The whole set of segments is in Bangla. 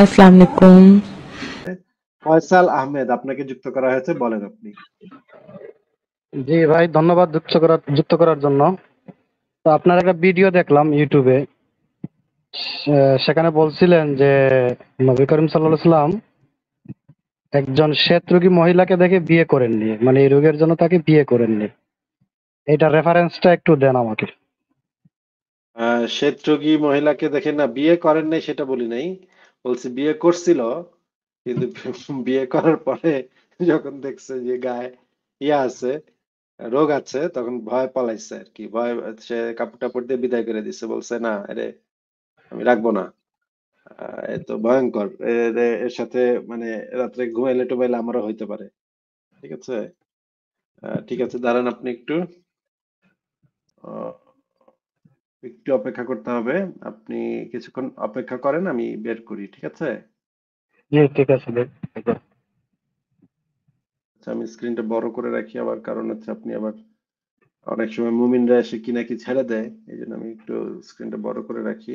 আসসালামু আলাইকুম ফয়সাল আহমেদ আপনাকে যুক্ত করা হয়েছে বলেন আপনি জি ভাই ধন্যবাদ যুক্ত করার যুক্ত করার জন্য তো আপনার একটা ভিডিও দেখলাম ইউটিউবে সেখানে বলছিলেন যে নবী করিম সাল্লাম একজন শ্বেত রোগী মহিলাকে দেখে বিয়ে করেননি মানে এই রোগের জন্য তাকে বিয়ে করেননি এটা রেফারেন্সটা একটু দেন আমাকে শ্বেত রোগী মহিলাকে দেখে না বিয়ে করেন নাই সেটা বলি নাই বলছে বিয়ে করছিল কিন্তু বিয়ে করার পরে যখন দেখছে যে গায়ে ইয়া আছে রোগ আছে তখন ভয় পালাইছে আর কি ভয় সে কাপড় টাপড় দিয়ে বিদায় করে দিছে বলছে না আরে আমি রাখবো না এত ভয়ঙ্কর এর সাথে মানে রাত্রে ঘুমাইলে টুমাইলে আমারও হইতে পারে ঠিক আছে ঠিক আছে দাঁড়ান আপনি একটু একটু অপেক্ষা করতে হবে আপনি কিছুক্ষণ অপেক্ষা করেন আমি বের করি ঠিক আছে ঠিক আছে আচ্ছা আমি স্ক্রিনটা বড় করে রাখি আবার কারণ হচ্ছে আপনি আবার অনেক সময় মুমিনরা এসে কি নাকি ছেড়ে দেয় এই জন্য আমি একটু স্ক্রিনটা বড় করে রাখি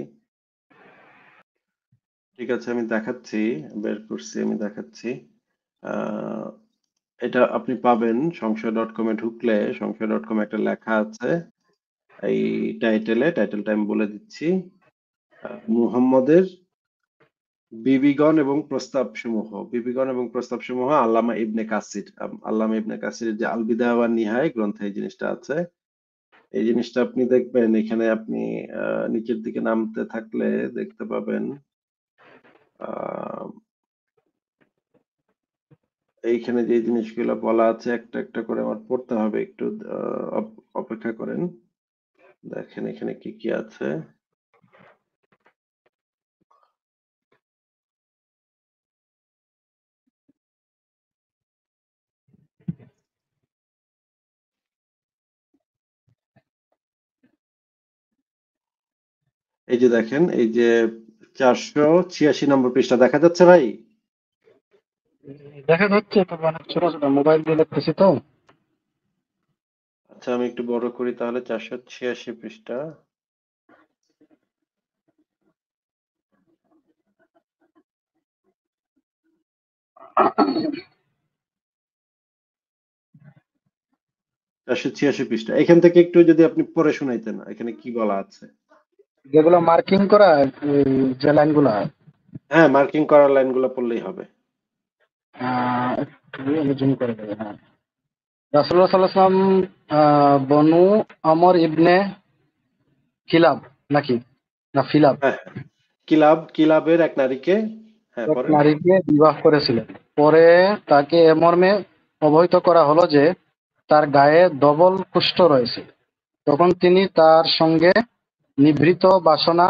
ঠিক আছে আমি দেখাচ্ছি বের করছি আমি দেখাচ্ছি এটা আপনি পাবেন সংশয় ডট কমে ঢুকলে সংশয় ডট কম একটা লেখা আছে এই টাইটেলে টাইটেলটা আমি বলে দিচ্ছি মুহাম্মদের বিবিগণ এবং প্রস্তাব সমূহ বিবিগণ এবং প্রস্তাব সমূহ আল্লামা ইবনে কাসির আল্লামা ইবনে কাসির যে আলবিদা বা নিহায় গ্রন্থে এই জিনিসটা আছে এই জিনিসটা আপনি দেখবেন এখানে আপনি নিচের দিকে নামতে থাকলে দেখতে পাবেন এইখানে যে জিনিসগুলো বলা আছে একটা একটা করে আমার পড়তে হবে একটু অপেক্ষা করেন দেখেন এখানে কি কি আছে এই যে দেখেন এই যে চারশো ছিয়াশি নম্বর পৃষ্ঠা দেখা যাচ্ছে ভাই দেখা যাচ্ছে তো মানে ছোট ছোট মোবাইল দিয়ে দেখতেছি তো আচ্ছা আমি একটু বড় করি তাহলে চারশো ছিয়াশি পৃষ্ঠা চারশো ছিয়াশি পৃষ্ঠা এখান থেকে একটু যদি আপনি পরে শুনাইতেন এখানে কি বলা আছে যেগুলো মার্কিং করা যে লাইনগুলো হ্যাঁ মার্কিং করা লাইনগুলো পড়লেই হবে হ্যাঁ। রাসুল্লাহ সাল্লাহ বনু আমর ইবনে কিলাব নাকি না ফিলাব কিলাব হ্যাঁ, কিলাবের এক নারীকে হ্যাঁ, নারীকে বিবাহ করেছিলেন পরে তাকে এ অবহিত করা হলো যে তার গায়ে ডবল কুষ্ঠ রয়েছে তখন তিনি তার সঙ্গে নিভৃত বাসনা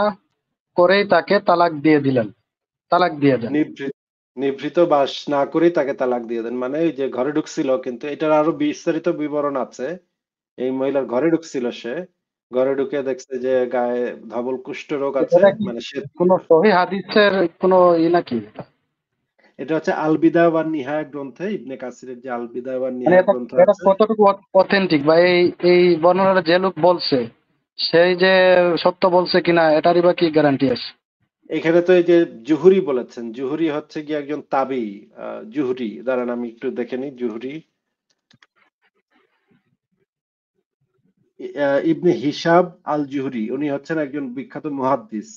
করেই তাকে তালাক দিয়ে দিলেন তালাক দিয়ে দেন নিভৃত বাস না করেই তাকে তালাক দিয়ে দেন মানে ওই যে ঘরে ঢুকছিল কিন্তু এটার আরো বিস্তারিত বিবরণ আছে এই মহিলার ঘরে ঢুকছিল সে ঘরে ঢুকে দেখছে যে গায়ে ধবল কুষ্ঠ রোগ আছে মানে সে কোন সহি হাদিসের কোন ই নাকি এটা হচ্ছে আলবিদা বা নিহা গ্রন্থে ইবনে কাসিরের যে আলবিদা বা নিহা মানে গ্রন্থ এটা কতটুকু অথেন্টিক বা এই এই বর্ণনাটা যে লোক বলছে সেই যে সত্য বলছে কিনা এটারই বা কি গ্যারান্টি আছে এখানে তো এই যে জুহুরি বলেছেন জুহুরি হচ্ছে কি একজন তাবি জুহুরি দাঁড়ান আমি একটু দেখে নিই জুহুরি ইবনে হিসাব আল জুহরি উনি হচ্ছেন একজন বিখ্যাত মুহাদ্দিস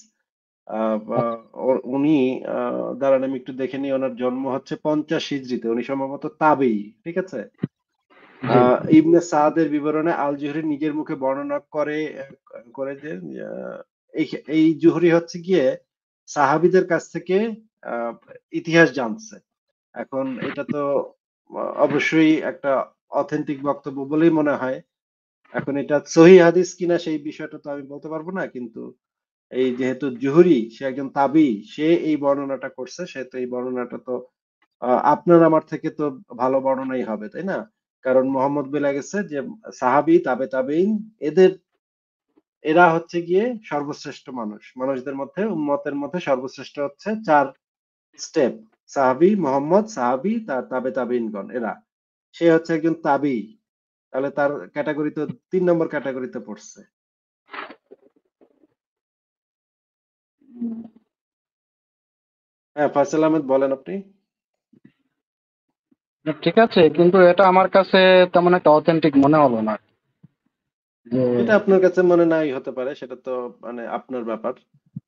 উনি দাঁড়ান আমি একটু দেখে নিই ওনার জন্ম হচ্ছে পঞ্চাশ হিজড়িতে উনি সম্ভবত তাবেই ঠিক আছে ইবনে সাদের বিবরণে আল জুহরি নিজের মুখে বর্ণনা করে করে যে এই জুহরি হচ্ছে গিয়ে সাহাবিদের কাছ থেকে ইতিহাস জানছে এখন এটা তো অবশ্যই একটা অথেন্টিক বক্তব্য বলেই মনে হয় এখন এটা সহি হাদিস কিনা সেই বিষয়টা তো আমি বলতে পারবো না কিন্তু এই যেহেতু জুহরি সে একজন তাবি সে এই বর্ণনাটা করছে তো এই বর্ণনাটা তো আপনার আমার থেকে তো ভালো বর্ণনাই হবে তাই না কারণ মোহাম্মদ বেলা গেছে যে সাহাবি তাবে তাবেইন এদের এরা হচ্ছে গিয়ে সর্বশ্রেষ্ঠ মানুষ মানুষদের মধ্যে উম্মতের মধ্যে সর্বশ্রেষ্ঠ হচ্ছে চার স্টেপ সাহাবি মোহাম্মদ সাহাবি তার তাবে তাবিনগণ এরা সে হচ্ছে একজন তাবি তাহলে তার ক্যাটাগরি তো তিন নম্বর ক্যাটাগরিতে পড়ছে হ্যাঁ ফাসেল আহমেদ বলেন আপনি ঠিক আছে কিন্তু এটা আমার কাছে তেমন একটা অথেন্টিক মনে হলো না এটা আপনার কাছে মনে নাই হতে পারে সেটা তো মানে আপনার ব্যাপার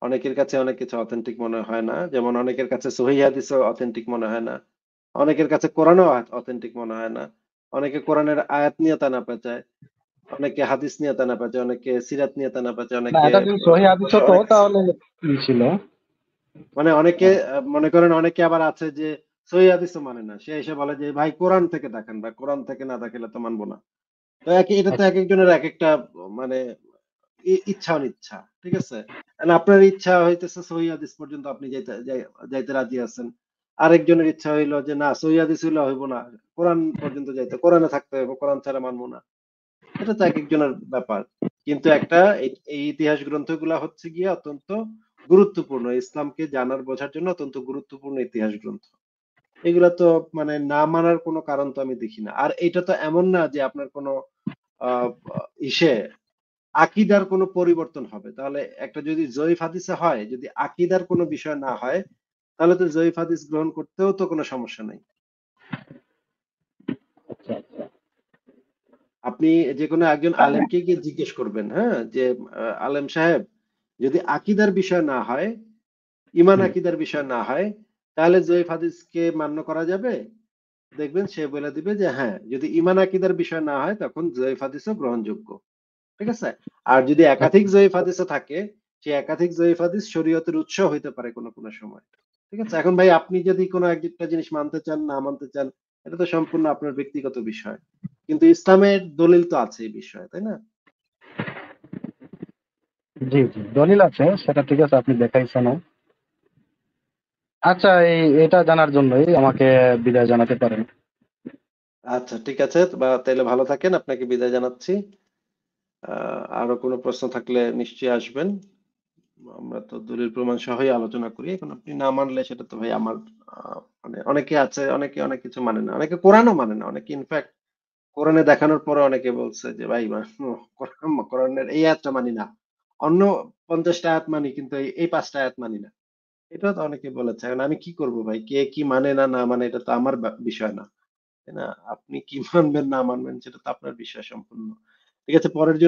অনেকের কাছে অনেক কিছু অথেন্টিক মনে হয় না যেমন অনেকের কাছে সহি হাদিসও অথেন্টিক মনে হয় না অনেকের কাছে কোরআনও অথেন্টিক মনে হয় না অনেকে কোরআনের আয়াত নিয়ে তানা পেঁচায় অনেকে হাদিস নিয়ে তানা পেঁচায় অনেকে সিরাত নিয়ে তানা পেঁচায় অনেকে ছিল মানে অনেকে মনে করেন অনেকে আবার আছে যে সহি মানে না সে এসে বলে যে ভাই কোরআন থেকে দেখেন বা কোরআন থেকে না দেখলে তো মানবো না তো এটা তো আচ্ছা। এক একজনের এক একটা মানে ইচ্ছা অনিচ্ছা ঠিক আছে আপনার ইচ্ছা হইতেছে সহি হাদিস পর্যন্ত আপনি যাইতে যাইতে রাজি আছেন আরেকজনের ইচ্ছা হইলো যে না সৈয়াদি ছিল হইব না কোরআন পর্যন্ত যাইতে কোরআনে থাকতে হবে কোরআন ছাড়া মানবো না এটা তো এক একজনের ব্যাপার কিন্তু একটা এই ইতিহাস গ্রন্থগুলা হচ্ছে গিয়ে অত্যন্ত গুরুত্বপূর্ণ ইসলামকে জানার বোঝার জন্য অত্যন্ত গুরুত্বপূর্ণ ইতিহাস গ্রন্থ এগুলা তো মানে না মানার কোনো কারণ তো আমি দেখি না আর এটা তো এমন না যে আপনার কোনো ইসে আকিদার কোনো পরিবর্তন হবে তাহলে একটা যদি জয়ীফ হাদিসে হয় যদি আকিদার কোনো বিষয় না হয় তাহলে তো জয়ীফ হাদিস গ্রহণ করতেও তো কোনো সমস্যা নাই আচ্ছা, আচ্ছা। আপনি যে কোনো একজন আলেমকে গিয়ে জিজ্ঞেস করবেন হ্যাঁ যে আলেম সাহেব যদি আকিদার বিষয় না হয় ইমান আকিদার বিষয় না হয় তাহলে জয়ীফ হাদিসকে মান্য করা যাবে দেখবেন সে বলে দিবে যে হ্যাঁ যদি ইমান আকিদার বিষয় না হয় তখন জয়ীফ হাদিসও গ্রহণযোগ্য ঠিক আছে আর যদি একাধিক আচ্ছা। জয়ীফ হাদিসও থাকে সে একাধিক জয়ীফ হাদিস শরীয়তের উৎস হইতে পারে কোনো কোনো সময় ঠিক আছে এখন ভাই আপনি যদি কোনো একটা জিনিস মানতে চান না মানতে চান এটা তো সম্পূর্ণ আপনার ব্যক্তিগত বিষয় কিন্তু ইসলামের দলিল তো আছে এই বিষয়ে তাই না জি জি দলিল আছে সেটা ঠিক আছে আপনি দেখাইছেন আচ্ছা এই এটা জানার জন্যই আমাকে বিদায় জানাতে পারেন আচ্ছা ঠিক আছে বা তাহলে ভালো থাকেন আপনাকে বিদায় জানাচ্ছি আরো কোনো প্রশ্ন থাকলে নিশ্চয়ই আসবেন আমরা তো দলিল প্রমাণ সহই আলোচনা করি এখন আপনি না মানলে সেটা তো ভাই আমার মানে অনেকে আছে অনেকে অনেক কিছু মানে না অনেকে কোরআনও মানে না অনেকে ইনফ্যাক্ট কোরআনে দেখানোর পরে অনেকে বলছে যে ভাই কোরআনের এই আয়াতটা মানি না অন্য পঞ্চাশটা আয়াত মানি কিন্তু এই পাঁচটা আয়াত মানি না এটা তো অনেকে বলেছে এখন আমি কি করব ভাই কে কি মানে না না মানে এটা তো আমার বিষয় না তাই না আপনি কি মানবেন না মানবেন সেটা তো আপনার বিষয় সম্পূর্ণ ঠিক আছে পরের জন্য